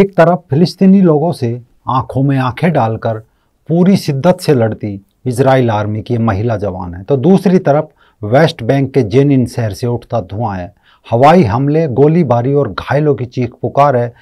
एक तरफ फिलिस्तीनी लोगों से आंखों में आंखें डालकर पूरी शिद्दत से लड़ती इसराइल आर्मी की महिला जवान है तो दूसरी तरफ वेस्ट बैंक के जेनिन शहर से उठता धुआं है हवाई हमले गोलीबारी और घायलों की चीख पुकार है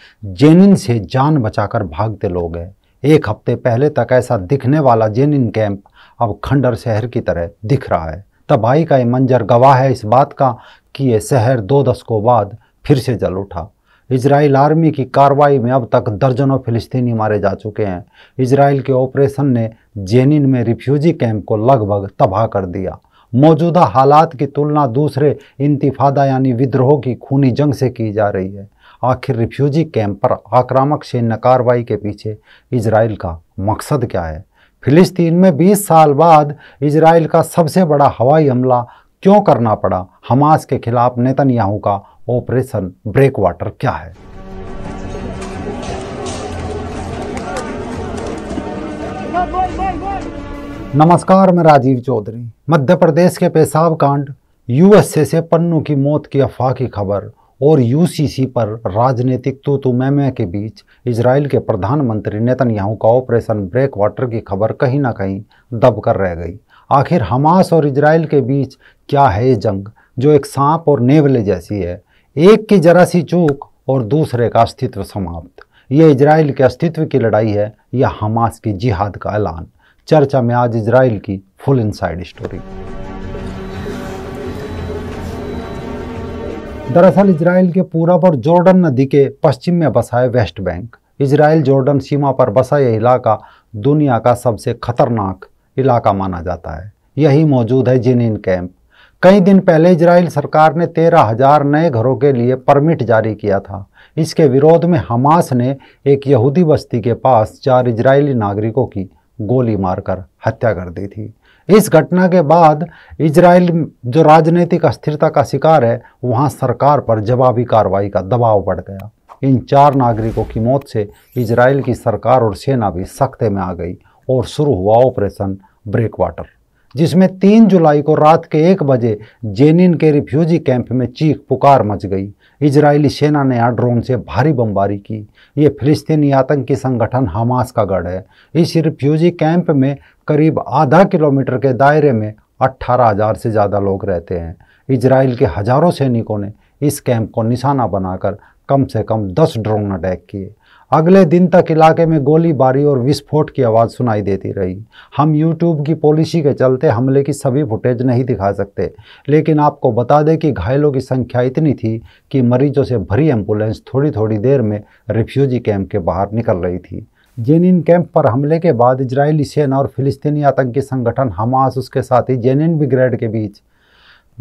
जेनिन से जान बचाकर भागते लोग हैं एक हफ्ते पहले तक ऐसा दिखने वाला जेनिन कैंप अब खंडर शहर की तरह दिख रहा है तबाही का ये मंजर गवाह है इस बात का कि ये शहर दो दशकों बाद फिर से जल उठा इसराइल आर्मी की कार्रवाई में अब तक दर्जनों फिलिस्तीनी मारे जा चुके हैं इसराइल के ऑपरेशन ने जेनिन में रिफ्यूजी कैंप को लगभग तबाह कर दिया मौजूदा हालात की तुलना दूसरे इंतफादा यानी विद्रोह की खूनी जंग से की जा रही है आखिर रिफ्यूजी कैंप पर आक्रामक सैन्य कार्रवाई के पीछे इसराइल का मकसद क्या है फिलिस्तीन में 20 साल बाद इसराइल का सबसे बड़ा हवाई हमला क्यों करना पड़ा हमास के खिलाफ नेतन्याहू का ऑपरेशन ब्रेक वाटर क्या है नमस्कार मैं राजीव चौधरी मध्य प्रदेश के पेशाब कांड यूएसए से पन्नू की मौत की अफवाह की खबर और यूसीसी पर राजनीतिक तो तू मैमे के बीच इसराइल के प्रधानमंत्री नेतन्याहू का ऑपरेशन ब्रेक वाटर की खबर कहीं ना कहीं दब कर रह गई आखिर हमास और इसराइल के बीच क्या है ये जंग जो एक सांप और नेवले जैसी है एक की जरा सी चूक और दूसरे का अस्तित्व समाप्त यह इजराइल के अस्तित्व की लड़ाई है या हमास की जिहाद का ऐलान चर्चा में आज इजराइल की फुल इनसाइड स्टोरी दरअसल इसराइल के पूरब और जॉर्डन नदी के पश्चिम में बसा है वेस्ट बैंक इसराइल जॉर्डन सीमा पर बसा यह इलाका दुनिया का सबसे खतरनाक इलाका माना जाता है यही मौजूद है जेनिन कैंप कई दिन पहले इजराइल सरकार ने तेरह हजार नए घरों के लिए परमिट जारी किया था इसके विरोध में हमास ने एक यहूदी बस्ती के पास चार इजरायली नागरिकों की गोली मारकर हत्या कर दी थी इस घटना के बाद इजराइल जो राजनीतिक अस्थिरता का शिकार है वहाँ सरकार पर जवाबी कार्रवाई का दबाव बढ़ गया इन चार नागरिकों की मौत से इजराइल की सरकार और सेना भी सख्ते में आ गई और शुरू हुआ ऑपरेशन ब्रेक वाटर जिसमें तीन जुलाई को रात के एक बजे जेनिन के रिफ्यूजी कैंप में चीख पुकार मच गई इजरायली सेना ने यहाँ ड्रोन से भारी बमबारी की ये फिलिस्तीनी आतंकी संगठन हमास का गढ़ है इस रिफ्यूजी कैंप में करीब आधा किलोमीटर के दायरे में अट्ठारह हज़ार से ज़्यादा लोग रहते हैं इसराइल के हज़ारों सैनिकों ने इस कैंप को निशाना बनाकर कम से कम दस ड्रोन अटैक किए अगले दिन तक इलाके में गोलीबारी और विस्फोट की आवाज़ सुनाई देती रही हम यूट्यूब की पॉलिसी के चलते हमले की सभी फुटेज नहीं दिखा सकते लेकिन आपको बता दें कि घायलों की संख्या इतनी थी कि मरीजों से भरी एम्बुलेंस थोड़ी थोड़ी देर में रिफ्यूजी कैंप के बाहर निकल रही थी जेनिन कैंप पर हमले के बाद इजरायली सेना और फिलिस्तीनी आतंकी संगठन हमास उसके साथी जेनिन ब्रिगेड के बीच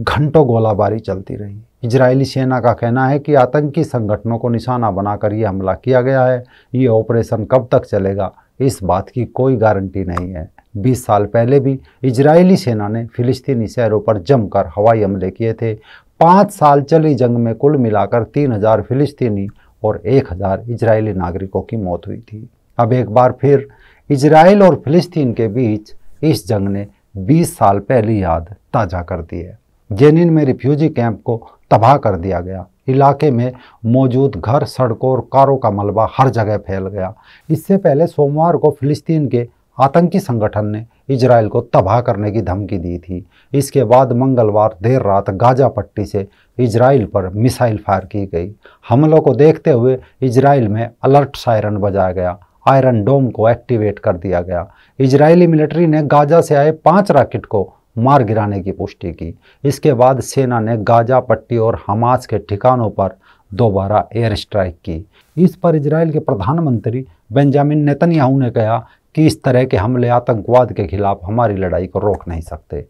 घंटों गोलाबारी चलती रही इजरायली सेना का कहना है कि आतंकी संगठनों को निशाना बनाकर ये हमला किया गया है ये ऑपरेशन कब तक चलेगा इस बात की कोई गारंटी नहीं है 20 साल पहले भी इजरायली सेना ने फिलिस्तीनी शहरों पर जमकर हवाई हमले किए थे पाँच साल चली जंग में कुल मिलाकर तीन फिलिस्तीनी और एक इजरायली नागरिकों की मौत हुई थी अब एक बार फिर इजराइल और फिलिस्तीन के बीच इस जंग ने 20 साल पहली याद ताज़ा कर दी है जेनिन में रिफ्यूजी कैंप को तबाह कर दिया गया इलाके में मौजूद घर सड़कों और कारों का मलबा हर जगह फैल गया इससे पहले सोमवार को फिलिस्तीन के आतंकी संगठन ने इसराइल को तबाह करने की धमकी दी थी इसके बाद मंगलवार देर रात गाजा पट्टी से इसराइल पर मिसाइल फायर की गई हमलों को देखते हुए इसराइल में अलर्ट सायरन बजाया गया आयरन डोम को एक्टिवेट कर दिया गया इजरायली मिलिट्री ने गाजा से आए पांच रॉकेट को मार गिराने की पुष्टि की इसके बाद सेना ने गाजा पट्टी और हमास के ठिकानों पर दोबारा एयर स्ट्राइक की इस पर इसराइल के प्रधानमंत्री बेंजामिन नेतन्याहू ने कहा कि इस तरह के हमले आतंकवाद के खिलाफ हमारी लड़ाई को रोक नहीं सकते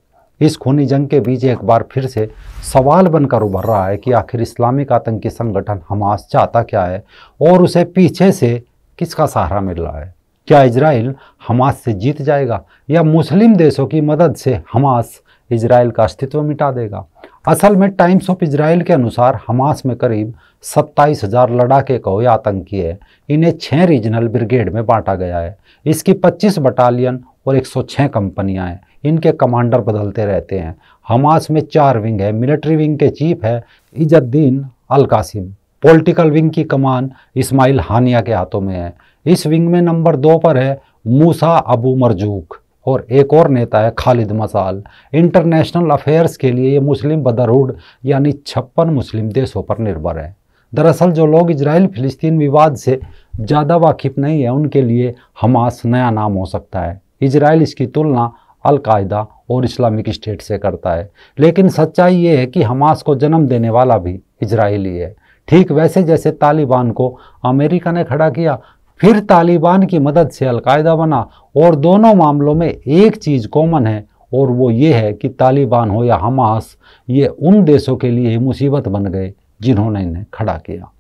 इस खूनी जंग के बीच एक बार फिर से सवाल बनकर उभर रहा है कि आखिर इस्लामिक आतंकी संगठन हमास चाहता क्या है और उसे पीछे से किसका सहारा मिल रहा है क्या इसराइल हमास से जीत जाएगा या मुस्लिम देशों की मदद से हमास इसराइल का अस्तित्व मिटा देगा असल में टाइम्स ऑफ इसराइल के अनुसार हमास में करीब सत्ताईस हज़ार लड़ाके को या आतंकी है इन्हें छः रीजनल ब्रिगेड में बांटा गया है इसकी 25 बटालियन और 106 कंपनियां हैं इनके कमांडर बदलते रहते हैं हमास में चार विंग है मिलिट्री विंग के चीफ है इजद्दीन अलकासिम पोलिटिकल विंग की कमान इसमाइल हानिया के हाथों में है इस विंग में नंबर दो पर है मूसा अबू मरजूक और एक और नेता है खालिद मसाल इंटरनेशनल अफेयर्स के लिए ये मुस्लिम ब्रदरहुड यानी छप्पन मुस्लिम देशों पर निर्भर है दरअसल जो लोग इसराइल फिलिस्तीन विवाद से ज़्यादा वाकिफ नहीं है उनके लिए हमास नया नाम हो सकता है इसराइल इसकी तुलना अलकायदा और इस्लामिक स्टेट से करता है लेकिन सच्चाई ये है कि हमास को जन्म देने वाला भी इजराइली है ठीक वैसे जैसे तालिबान को अमेरिका ने खड़ा किया फिर तालिबान की मदद से अलकायदा बना और दोनों मामलों में एक चीज़ कॉमन है और वो ये है कि तालिबान हो या हमास ये उन देशों के लिए मुसीबत बन गए जिन्होंने इन्हें खड़ा किया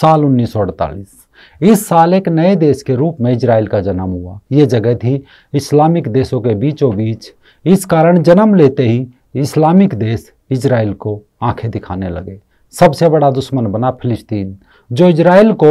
साल 1948 इस साल एक नए देश के रूप में इसराइल का जन्म हुआ ये जगह थी इस्लामिक देशों के बीचों बीच इस कारण जन्म लेते ही इस्लामिक देश इसराइल को आंखें दिखाने लगे सबसे बड़ा दुश्मन बना फिलिस्तीन जो इजराइल को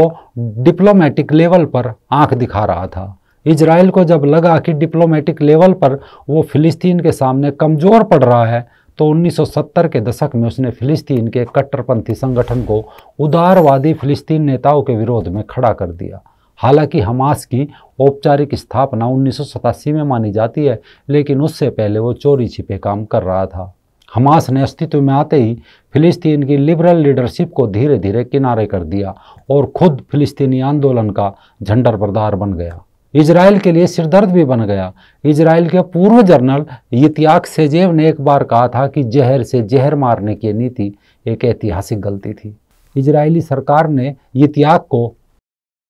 डिप्लोमेटिक लेवल पर आंख दिखा रहा था इजराइल को जब लगा कि डिप्लोमेटिक लेवल पर वो फ़िलिस्तीन के सामने कमज़ोर पड़ रहा है तो 1970 के दशक में उसने फ़िलिस्तीन के कट्टरपंथी संगठन को उदारवादी फ़िलिस्तीन नेताओं के विरोध में खड़ा कर दिया हालांकि हमास की औपचारिक स्थापना उन्नीस में मानी जाती है लेकिन उससे पहले वो चोरी छिपे काम कर रहा था हमास ने अस्तित्व में आते ही फिलिस्तीन की लिबरल लीडरशिप को धीरे धीरे किनारे कर दिया और खुद फिलिस्तीनी आंदोलन का झंडर बरदार बन गया इसराइल के लिए सिरदर्द भी बन गया इसराइल के पूर्व जर्नल इतिहाक सेजेव ने एक बार कहा था कि जहर से जहर मारने की नीति एक ऐतिहासिक गलती थी इजरायली सरकार ने इतिहाक को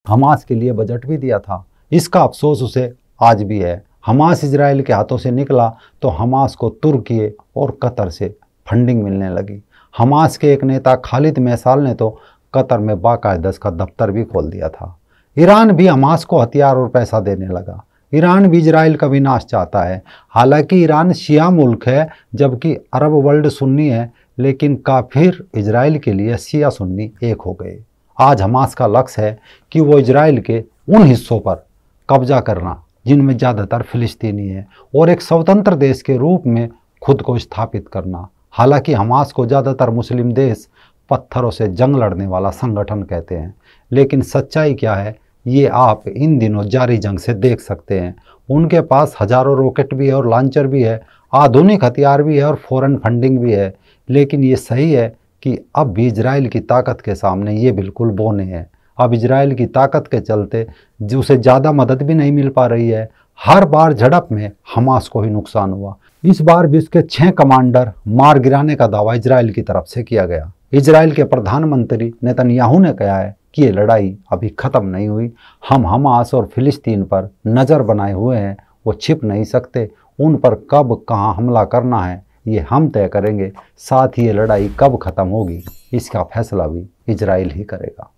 हमास के लिए बजट भी दिया था इसका अफसोस उसे आज भी है हमास इसराइल के हाथों से निकला तो हमास को तुर्की और कतर से फंडिंग मिलने लगी हमास के एक नेता खालिद मैसाल ने तो कतर में बाकायदस का दफ्तर भी खोल दिया था ईरान भी हमास को हथियार और पैसा देने लगा ईरान भी इसराइल का विनाश चाहता है हालांकि ईरान शिया मुल्क है जबकि अरब वर्ल्ड सुन्नी है लेकिन काफिर इसराइल के लिए शिया सुन्नी एक हो गए आज हमास का लक्ष्य है कि वो इसराइल के उन हिस्सों पर कब्जा करना जिनमें ज़्यादातर फिलिस्तीनी हैं और एक स्वतंत्र देश के रूप में खुद को स्थापित करना हालांकि हमास को ज़्यादातर मुस्लिम देश पत्थरों से जंग लड़ने वाला संगठन कहते हैं लेकिन सच्चाई क्या है ये आप इन दिनों जारी जंग से देख सकते हैं उनके पास हज़ारों रॉकेट भी है और लॉन्चर भी है आधुनिक हथियार भी है और फॉरेन फंडिंग भी है लेकिन ये सही है कि अब भी इसराइल की ताकत के सामने ये बिल्कुल बोने हैं अब इसराइल की ताकत के चलते उसे ज़्यादा मदद भी नहीं मिल पा रही है हर बार झड़प में हमास को ही नुकसान हुआ इस बार भी उसके छः कमांडर मार गिराने का दावा इसराइल की तरफ से किया गया इसराइल के प्रधानमंत्री नेतन्याहू ने कहा है कि ये लड़ाई अभी ख़त्म नहीं हुई हम हमास और फिलिस्तीन पर नज़र बनाए हुए हैं वो छिप नहीं सकते उन पर कब कहाँ हमला करना है ये हम तय करेंगे साथ ही ये लड़ाई कब ख़त्म होगी इसका फैसला भी इसराइल ही करेगा